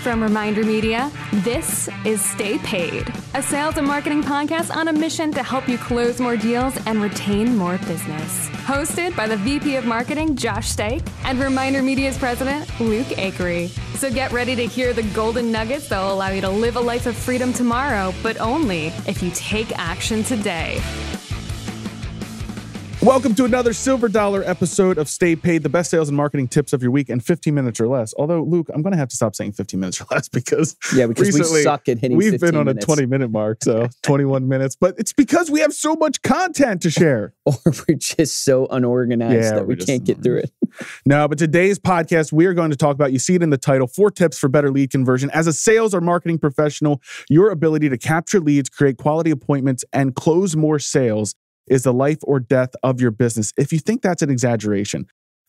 From Reminder Media, this is Stay Paid, a sales and marketing podcast on a mission to help you close more deals and retain more business. Hosted by the VP of Marketing, Josh Stake, and Reminder Media's president, Luke Akery. So get ready to hear the golden nuggets that will allow you to live a life of freedom tomorrow, but only if you take action today. Welcome to another silver dollar episode of Stay Paid, the best sales and marketing tips of your week in 15 minutes or less. Although, Luke, I'm going to have to stop saying 15 minutes or less because yeah, because recently, we suck at hitting. We've been on minutes. a 20 minute mark, so 21 minutes. But it's because we have so much content to share, or we're just so unorganized yeah, that we can't get through it. no, but today's podcast we are going to talk about. You see it in the title: four tips for better lead conversion. As a sales or marketing professional, your ability to capture leads, create quality appointments, and close more sales is the life or death of your business. If you think that's an exaggeration,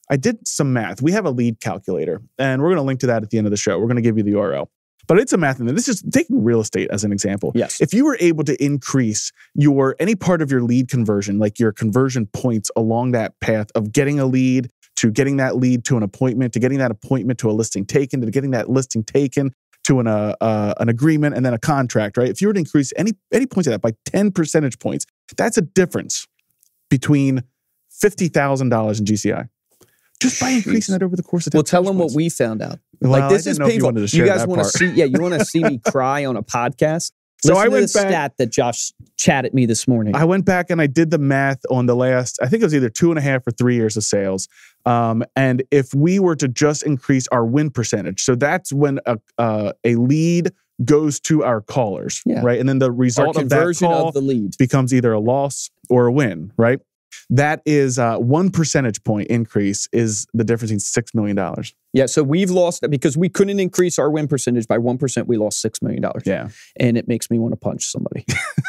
I did some math. We have a lead calculator, and we're going to link to that at the end of the show. We're going to give you the URL. But it's a math, and this is taking real estate as an example. Yes. If you were able to increase your any part of your lead conversion, like your conversion points along that path of getting a lead to getting that lead to an appointment, to getting that appointment to a listing taken, to getting that listing taken to an uh, uh, an agreement and then a contract, right? If you were to increase any any points of that by ten percentage points, that's a difference between $50,000 in GCI just by increasing that over the course of time. well tell them what we found out well, like this is painful you, you, guys want to see yeah you want to see me cry on a podcast so Listen I went back, stat that Josh chatted me this morning. I went back and I did the math on the last, I think it was either two and a half or three years of sales. Um, and if we were to just increase our win percentage, so that's when a, uh, a lead goes to our callers, yeah. right? And then the result of that call of the lead. becomes either a loss or a win, right? That is uh, one percentage point increase is the difference in six million dollars. Yeah, so we've lost because we couldn't increase our win percentage by one percent. We lost six million dollars. Yeah, and it makes me want to punch somebody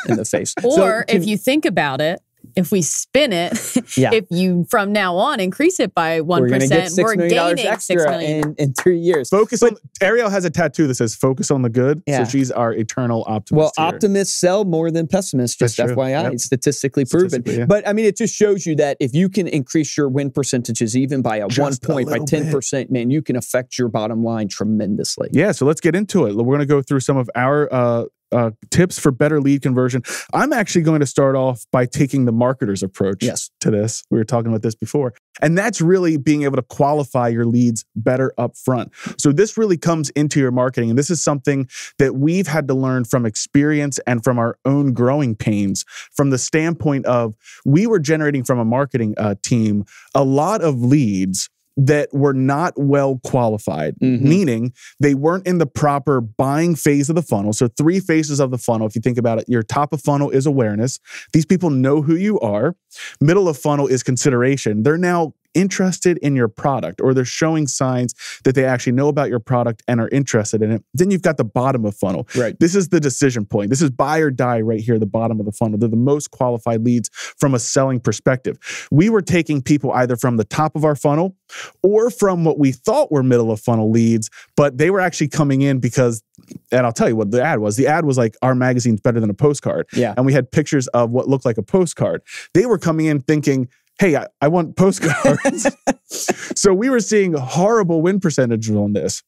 in the face. Or so, if you think about it, if we spin it, yeah. if you from now on increase it by one percent, we're gaining six million in, in three years. Focus but, on Ariel has a tattoo that says "Focus on the good." Yeah. So she's our eternal optimist. Well, here. optimists sell more than pessimists. Just That's FYI, yep. it's statistically, statistically proven. Yeah. But I mean, it just shows you that if you can increase your win percentages even by a just one point, a by ten percent, man, you can affect your bottom line tremendously. Yeah. So let's get into it. We're going to go through some of our uh, uh, tips for better lead conversion. I'm actually going to start off by taking the marketer's approach yes. to this. We were talking about this before. And that's really being able to qualify your leads better up front. So this really comes into your marketing. And this is something that we've had to learn from experience and from our own growing pains from the standpoint of we were generating from a marketing uh, team a lot of leads that were not well qualified, mm-hmm. meaning they weren't in the proper buying phase of the funnel. So, three phases of the funnel, if you think about it, your top of funnel is awareness. These people know who you are. Middle of funnel is consideration. They're now interested in your product or they're showing signs that they actually know about your product and are interested in it, then you've got the bottom of funnel. Right. This is the decision point. This is buy or die right here, the bottom of the funnel. They're the most qualified leads from a selling perspective. We were taking people either from the top of our funnel or from what we thought were middle of funnel leads, but they were actually coming in because and I'll tell you what the ad was. The ad was like our magazine's better than a postcard. Yeah. And we had pictures of what looked like a postcard. They were coming in thinking, hey, I, I want postcards. so we were seeing horrible win percentages on this.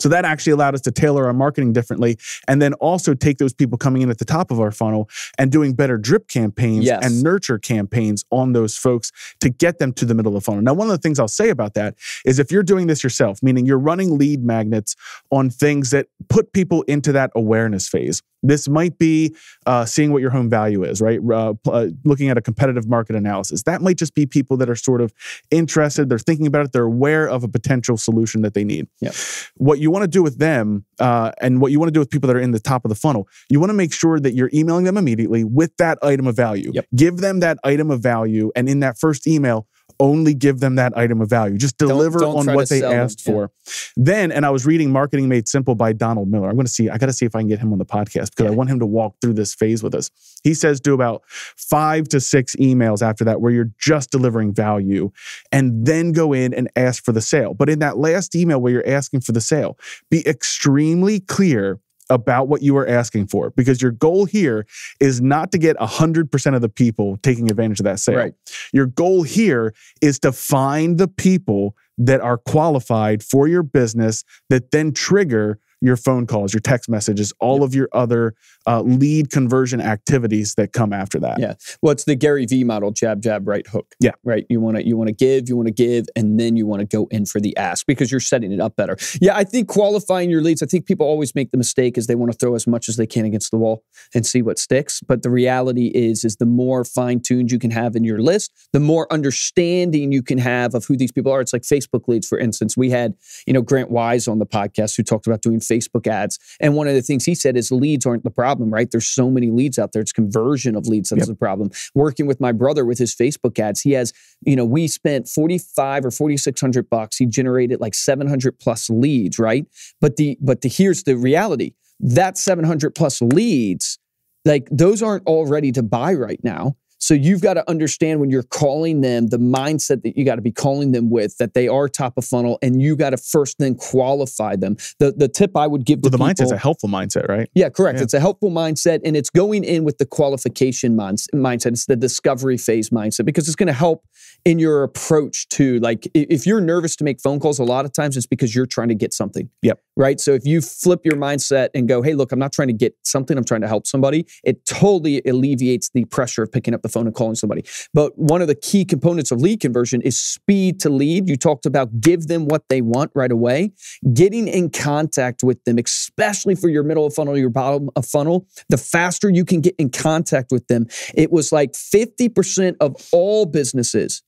So that actually allowed us to tailor our marketing differently and then also take those people coming in at the top of our funnel and doing better drip campaigns yes. and nurture campaigns on those folks to get them to the middle of the funnel. Now, one of the things I'll say about that is if you're doing this yourself, meaning you're running lead magnets on things that put people into that awareness phase, this might be uh, seeing what your home value is, right? Uh, uh, looking at a competitive market analysis. That might just be people that are sort of interested. They're thinking about it. They're aware of a potential solution that they need. Yeah. What you want to do with them, uh, and what you want to do with people that are in the top of the funnel, you want to make sure that you're emailing them immediately with that item of value. Yep. Give them that item of value, and in that first email, only give them that item of value. Just deliver don't, don't on what they asked them. for. Yeah. Then, and I was reading Marketing Made Simple by Donald Miller. I'm going to see, I got to see if I can get him on the podcast because yeah. I want him to walk through this phase with us. He says do about five to six emails after that where you're just delivering value and then go in and ask for the sale. But in that last email where you're asking for the sale, be extremely clear about what you are asking for because your goal here is not to get 100% of the people taking advantage of that sale. Right. Your goal here is to find the people that are qualified for your business that then trigger your phone calls, your text messages, all yep. of your other uh, lead conversion activities that come after that. Yeah. Well, it's the Gary Vee model: jab, jab, right hook. Yeah. Right. You want to you want to give, you want to give, and then you want to go in for the ask because you're setting it up better. Yeah, I think qualifying your leads. I think people always make the mistake is they want to throw as much as they can against the wall and see what sticks. But the reality is, is the more fine tuned you can have in your list, the more understanding you can have of who these people are. It's like Facebook leads, for instance. We had you know Grant Wise on the podcast who talked about doing Facebook ads. And one of the things he said is leads aren't the problem, right? There's so many leads out there. It's conversion of leads that's yep. the problem. Working with my brother with his Facebook ads, he has, you know, we spent 45 or 4600 bucks. He generated like 700 plus leads, right? But the but the here's the reality. That 700 plus leads like those aren't all ready to buy right now so you've got to understand when you're calling them the mindset that you got to be calling them with that they are top of funnel, and you got to first then qualify them. The the tip I would give well, to the mindset mindset's a helpful mindset, right? Yeah, correct. Yeah. It's a helpful mindset, and it's going in with the qualification mindset. It's the discovery phase mindset because it's going to help in your approach to like if you're nervous to make phone calls, a lot of times it's because you're trying to get something. Yep. Right. So if you flip your mindset and go, hey, look, I'm not trying to get something, I'm trying to help somebody. It totally alleviates the pressure of picking up the phone and calling somebody. But one of the key components of lead conversion is speed to lead. You talked about give them what they want right away, getting in contact with them, especially for your middle of funnel, your bottom of funnel. The faster you can get in contact with them, it was like 50% of all businesses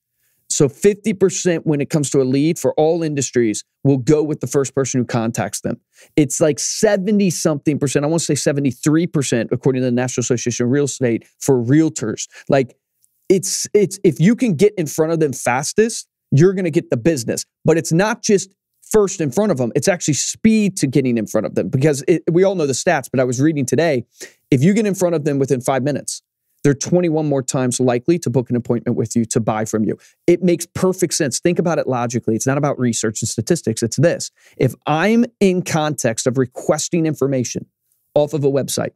so 50% when it comes to a lead for all industries will go with the first person who contacts them. It's like 70 something percent. I want to say 73% according to the National Association of Real Estate for realtors. Like it's it's if you can get in front of them fastest, you're going to get the business. But it's not just first in front of them. It's actually speed to getting in front of them because it, we all know the stats, but I was reading today. If you get in front of them within five minutes, they're 21 more times likely to book an appointment with you to buy from you. It makes perfect sense. Think about it logically. It's not about research and statistics, it's this. If I'm in context of requesting information off of a website,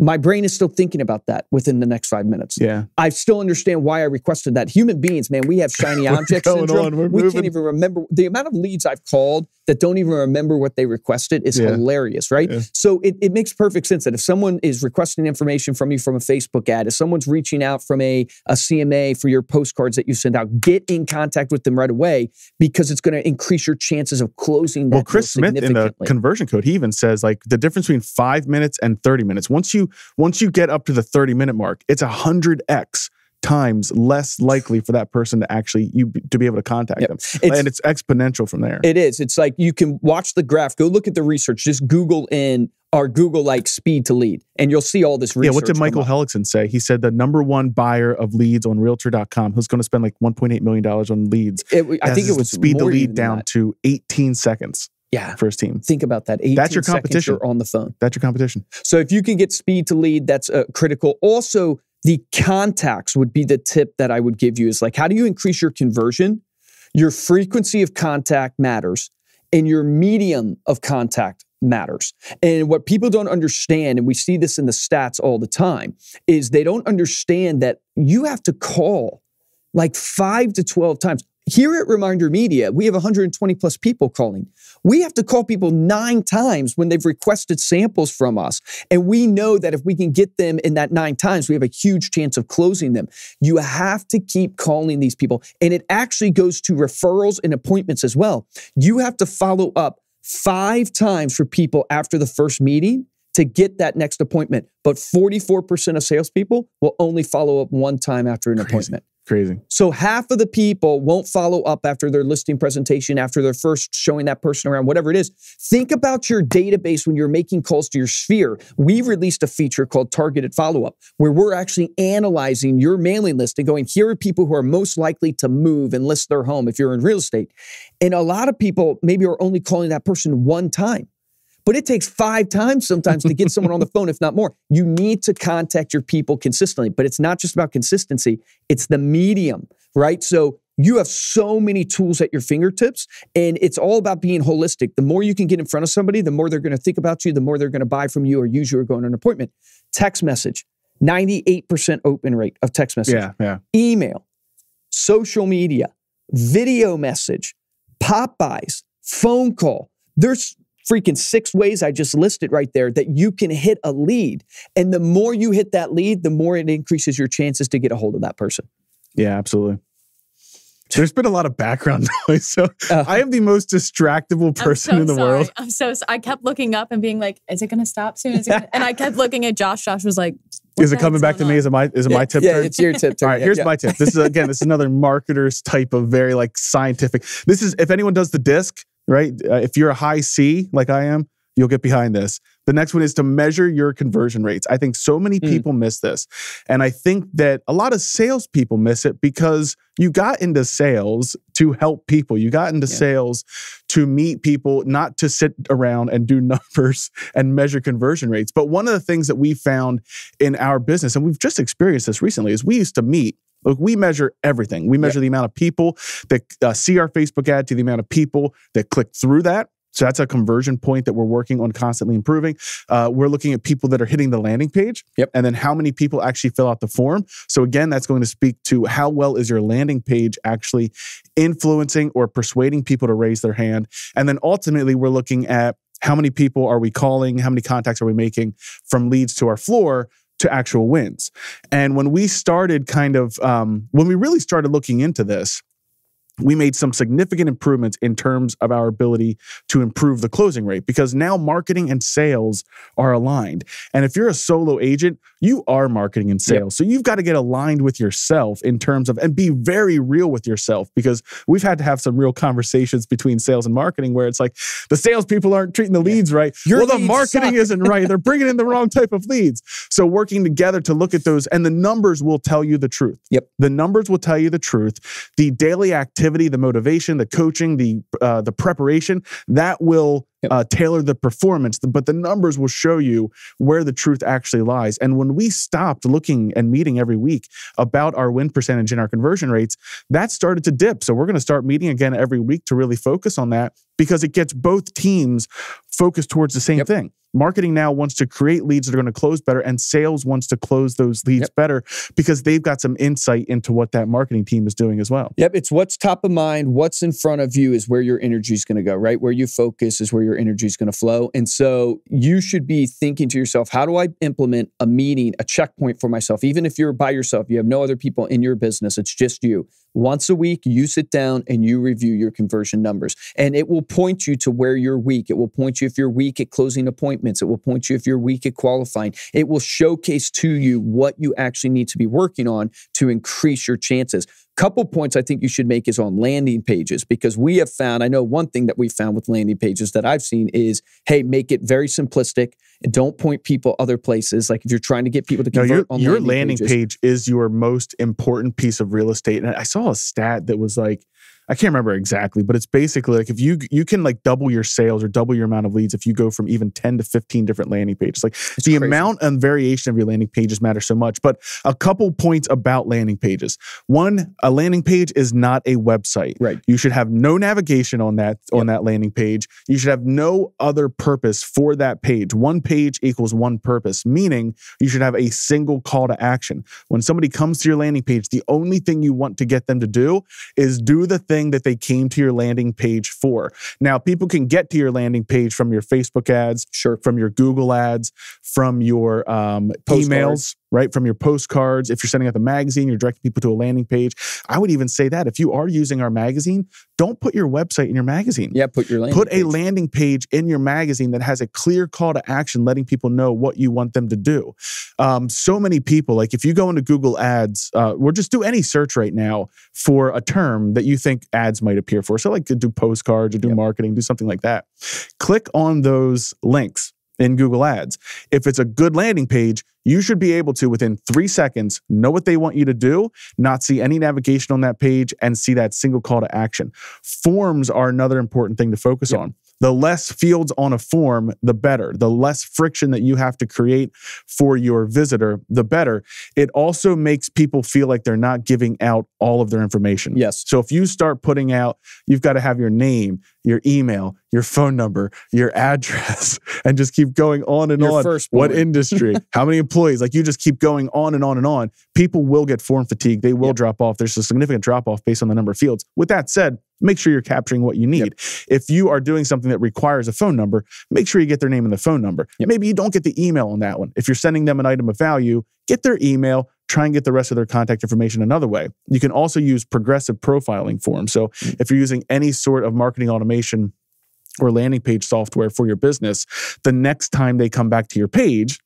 my brain is still thinking about that within the next five minutes. Yeah. I still understand why I requested that. Human beings, man, we have shiny objects syndrome. we moving. can't even remember the amount of leads I've called that don't even remember what they requested is yeah. hilarious, right? Yeah. So it, it makes perfect sense that if someone is requesting information from you from a Facebook ad, if someone's reaching out from a, a CMA for your postcards that you send out, get in contact with them right away because it's going to increase your chances of closing. well, Chris Smith in the conversion code, he even says like the difference between five minutes and 30 minutes. Once you once you get up to the 30 minute mark, it's 100x times less likely for that person to actually you to be able to contact yep. them it's, and it's exponential from there it is it's like you can watch the graph go look at the research just google in our google like speed to lead and you'll see all this research yeah what did michael hellickson say he said the number one buyer of leads on realtor.com who's going to spend like 1.8 million dollars on leads it, i think it was speed the lead down that. to 18 seconds yeah. first team. Think about that. that's your competition. on the phone. That's your competition. So if you can get speed to lead, that's uh, critical. Also, the contacts would be the tip that I would give you is like, how do you increase your conversion? Your frequency of contact matters, and your medium of contact matters. And what people don't understand, and we see this in the stats all the time, is they don't understand that you have to call like five to 12 times. Here at Reminder Media, we have 120 plus people calling. We have to call people nine times when they've requested samples from us. And we know that if we can get them in that nine times, we have a huge chance of closing them. You have to keep calling these people. And it actually goes to referrals and appointments as well. You have to follow up five times for people after the first meeting to get that next appointment. But 44% of salespeople will only follow up one time after an Crazy. appointment crazy. So half of the people won't follow up after their listing presentation, after their first showing that person around, whatever it is. Think about your database when you're making calls to your sphere. We released a feature called targeted follow up where we're actually analyzing your mailing list and going, here are people who are most likely to move and list their home if you're in real estate. And a lot of people maybe are only calling that person one time. But it takes five times sometimes to get someone on the phone, if not more. You need to contact your people consistently. But it's not just about consistency, it's the medium, right? So you have so many tools at your fingertips and it's all about being holistic the more you can get in front of somebody the more they're going to think about you the more they're going to buy from you or use you or go on an appointment text message 98% open rate of text message yeah, yeah. email social media video message popeyes phone call there's freaking six ways I just listed right there that you can hit a lead. And the more you hit that lead, the more it increases your chances to get a hold of that person. Yeah, absolutely. There's been a lot of background noise. So uh, I am the most distractible person so in the sorry. world. I'm so I kept looking up and being like, is it going to stop soon? and I kept looking at Josh. Josh was like, is it coming back to me? Is it my is it my tip? Yeah, turn? it's your tip. Turn. All right, here's yeah. my tip. This is again, this is another marketer's type of very like scientific. This is if anyone does the disc, right? Uh, if you're a high C like I am, you'll get behind this. The next one is to measure your conversion rates. I think so many hmm. people mm. miss this. And I think that a lot of salespeople miss it because you got into sales to help people. You got into yeah. sales to meet people, not to sit around and do numbers and measure conversion rates. But one of the things that we found in our business, and we've just experienced this recently, is we used to meet Look, we measure everything. We measure the amount of people that uh, see our Facebook ad to the amount of people that click through that. So that's a conversion point that we're working on constantly improving. Uh, we're looking at people that are hitting the landing page, yep. and then how many people actually fill out the form. So again, that's going to speak to how well is your landing page actually influencing or persuading people to raise their hand. And then ultimately, we're looking at how many people are we calling? How many contacts are we making from leads to our floor to actual wins. And when we started kind of, um, when we really started looking into this, we made some significant improvements in terms of our ability to improve the closing rate because now marketing and sales are aligned. And if you're a solo agent, you are marketing and sales. Yep. So you've got to get aligned with yourself in terms of and be very real with yourself because we've had to have some real conversations between sales and marketing where it's like the salespeople aren't treating the leads yeah. right. Your well, the marketing isn't right. They're bringing in the wrong type of leads. So working together to look at those and the numbers will tell you the truth. Yep. The numbers will tell you the truth. The daily activity, the motivation, the coaching, the uh, the preparation that will yep. uh, tailor the performance, but the numbers will show you where the truth actually lies. And when we stopped looking and meeting every week about our win percentage and our conversion rates, that started to dip. So we're going to start meeting again every week to really focus on that because it gets both teams focused towards the same yep. thing. Marketing now wants to create leads that are going to close better, and sales wants to close those leads yep. better because they've got some insight into what that marketing team is doing as well. Yep, it's what's top of mind, what's in front of you is where your energy is going to go, right? Where you focus is where your energy is going to flow. And so you should be thinking to yourself, how do I implement a meeting, a checkpoint for myself? Even if you're by yourself, you have no other people in your business, it's just you. Once a week, you sit down and you review your conversion numbers. And it will point you to where you're weak. It will point you if you're weak at closing appointments. It will point you if you're weak at qualifying. It will showcase to you what you actually need to be working on to increase your chances. Couple points I think you should make is on landing pages because we have found, I know one thing that we found with landing pages that I've seen is, hey, make it very simplistic and don't point people other places. Like if you're trying to get people to convert no, your, on your landing, landing pages, page is your most important piece of real estate. And I saw a stat that was like I can't remember exactly, but it's basically like if you you can like double your sales or double your amount of leads if you go from even 10 to 15 different landing pages. Like it's the crazy. amount and variation of your landing pages matter so much. But a couple points about landing pages. One, a landing page is not a website. Right. You should have no navigation on that on that landing page. You should have no other purpose for that page. One page equals one purpose, meaning you should have a single call to action. When somebody comes to your landing page, the only thing you want to get them to do is do the thing thing that they came to your landing page for. Now, people can get to your landing page from your Facebook ads, sure, from your Google ads, from your um, emails, right? From your postcards, if you're sending out the magazine, you're directing people to a landing page. I would even say that if you are using our magazine, don't put your website in your magazine. Yeah, put your landing put page. a landing page in your magazine that has a clear call to action, letting people know what you want them to do. Um, so many people, like if you go into Google Ads, uh, or just do any search right now for a term that you think ads might appear for. So like do postcards or do yep. marketing, do something like that. Click on those links in Google Ads. If it's a good landing page, you should be able to, within three seconds, know what they want you to do, not see any navigation on that page, and see that single call to action. Forms are another important thing to focus yep. on. The less fields on a form, the better. The less friction that you have to create for your visitor, the better. It also makes people feel like they're not giving out all of their information. Yes. So if you start putting out, you've got to have your name, your email, your phone number, your address, and just keep going on and your on. What industry? how many employees, like you just keep going on and on and on, people will get form fatigue. They will yep. drop off. There's a significant drop off based on the number of fields. With that said, make sure you're capturing what you need. Yep. If you are doing something that requires a phone number, make sure you get their name and the phone number. Yep. Maybe you don't get the email on that one. If you're sending them an item of value, get their email, try and get the rest of their contact information another way. You can also use progressive profiling forms. So mm. if you're using any sort of marketing automation or landing page software for your business, the next time they come back to your page,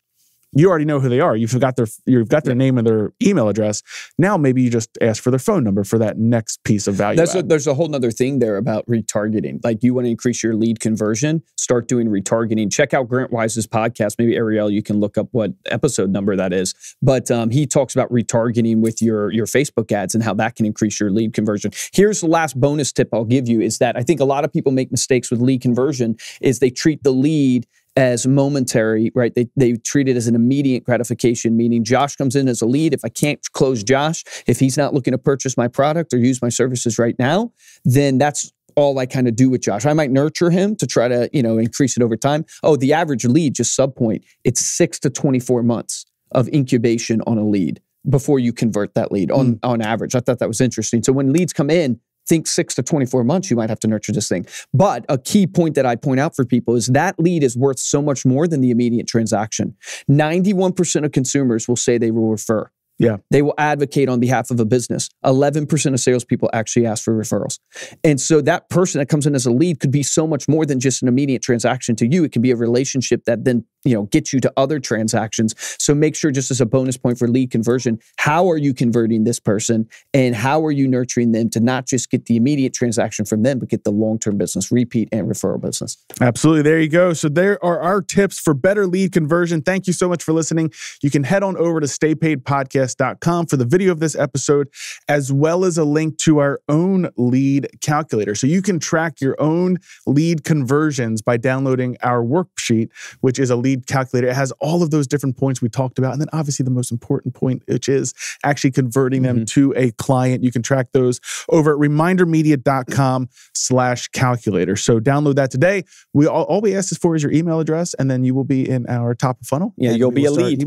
you already know who they are. You've got their you've got their yeah. name and their email address. Now maybe you just ask for their phone number for that next piece of value. A, there's a whole other thing there about retargeting. Like you want to increase your lead conversion, start doing retargeting. Check out Grant Wise's podcast. Maybe Ariel, you can look up what episode number that is. But um, he talks about retargeting with your your Facebook ads and how that can increase your lead conversion. Here's the last bonus tip I'll give you is that I think a lot of people make mistakes with lead conversion is they treat the lead as momentary, right? They, they treat it as an immediate gratification, meaning Josh comes in as a lead. If I can't close Josh, if he's not looking to purchase my product or use my services right now, then that's all I kind of do with Josh. I might nurture him to try to, you know, increase it over time. Oh, the average lead, just sub point, it's six to 24 months of incubation on a lead before you convert that lead on, mm. on average. I thought that was interesting. So when leads come in, think six to 24 months you might have to nurture this thing. But a key point that I point out for people is that lead is worth so much more than the immediate transaction. 91% of consumers will say they will refer. Yeah. They will advocate on behalf of a business. 11% of salespeople actually ask for referrals. And so that person that comes in as a lead could be so much more than just an immediate transaction to you. It can be a relationship that then, you know, gets you to other transactions. So make sure just as a bonus point for lead conversion, how are you converting this person and how are you nurturing them to not just get the immediate transaction from them, but get the long-term business, repeat and referral business. Absolutely. There you go. So there are our tips for better lead conversion. Thank you so much for listening. You can head on over to Stay Paid Podcast podcast.com for the video of this episode, as well as a link to our own lead calculator. So you can track your own lead conversions by downloading our worksheet, which is a lead calculator. It has all of those different points we talked about. And then obviously the most important point, which is actually converting them mm-hmm. to a client. You can track those over at remindermedia.com slash calculator. So download that today. We all, all, we ask is for is your email address, and then you will be in our top of funnel. Yeah, you'll be a lead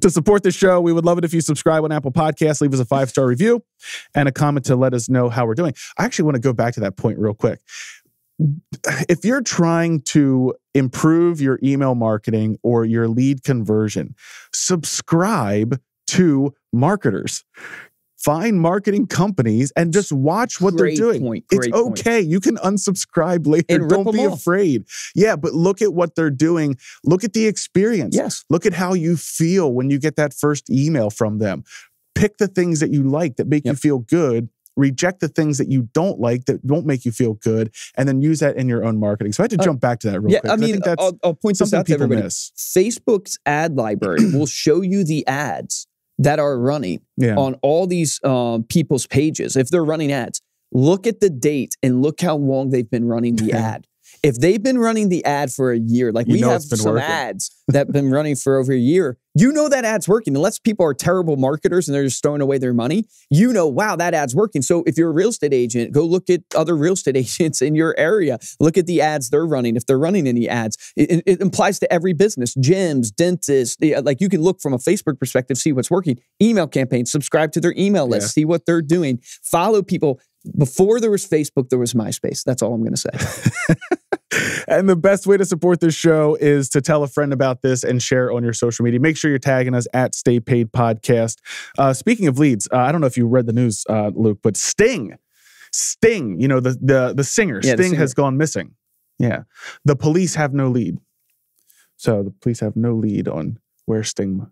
to support the show, we would love it if you subscribe on Apple Podcasts, leave us a five star review, and a comment to let us know how we're doing. I actually want to go back to that point real quick. If you're trying to improve your email marketing or your lead conversion, subscribe to marketers find marketing companies and just watch what Great they're doing. Point. It's okay. Point. You can unsubscribe later. Don't be off. afraid. Yeah, but look at what they're doing. Look at the experience. Yes. Look at how you feel when you get that first email from them. Pick the things that you like that make yep. you feel good reject the things that you don't like that don't make you feel good, and then use that in your own marketing. So I had to uh, jump back to that real yeah, quick. I mean, I will point this out to everybody. Miss. Facebook's ad library will show you the ads that are running yeah. on all these uh, people's pages, if they're running ads, look at the date and look how long they've been running the ad. If they've been running the ad for a year, like you we have some working. ads that have been running for over a year, you know that ad's working, unless people are terrible marketers and they're just throwing away their money. You know, wow, that ad's working. So if you're a real estate agent, go look at other real estate agents in your area. Look at the ads they're running, if they're running any ads. It, it implies to every business, gyms, dentists. Like you can look from a Facebook perspective, see what's working. Email campaigns, subscribe to their email list, yeah. see what they're doing, follow people. Before there was Facebook, there was MySpace. That's all I'm going to say. and the best way to support this show is to tell a friend about this and share on your social media. Make sure you're tagging us at Stay Paid Podcast. Uh, speaking of leads, uh, I don't know if you read the news, uh, Luke, but Sting, Sting, you know the the the singer, yeah, Sting the singer. has gone missing. Yeah, the police have no lead. So the police have no lead on where Sting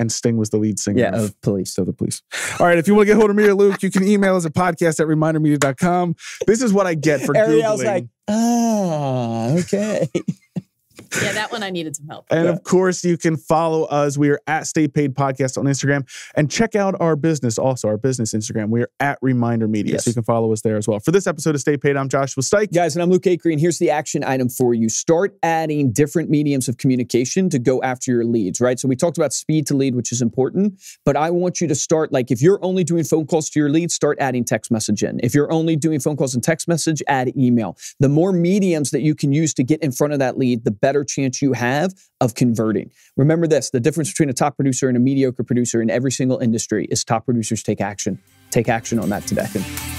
and Sting was the lead singer yeah, of, Police. So the Police. All right, if you want to get hold of me or Luke, you can email us at podcast at remindermedia.com. This is what I get for Ariel's Googling. like, ah, okay. yeah, that one I needed some help. and yeah. of course, you can follow us. We are at Stay Paid Podcast on Instagram and check out our business also, our business Instagram. We are at Reminder Media. Yes. So you can follow us there as well. For this episode of Stay Paid, I'm Joshua Stike. Guys, and I'm Luke Akery. And here's the action item for you start adding different mediums of communication to go after your leads, right? So we talked about speed to lead, which is important, but I want you to start, like, if you're only doing phone calls to your leads, start adding text message in. If you're only doing phone calls and text message, add email. The more mediums that you can use to get in front of that lead, the better better chance you have of converting. Remember this the difference between a top producer and a mediocre producer in every single industry is top producers take action. Take action on that today.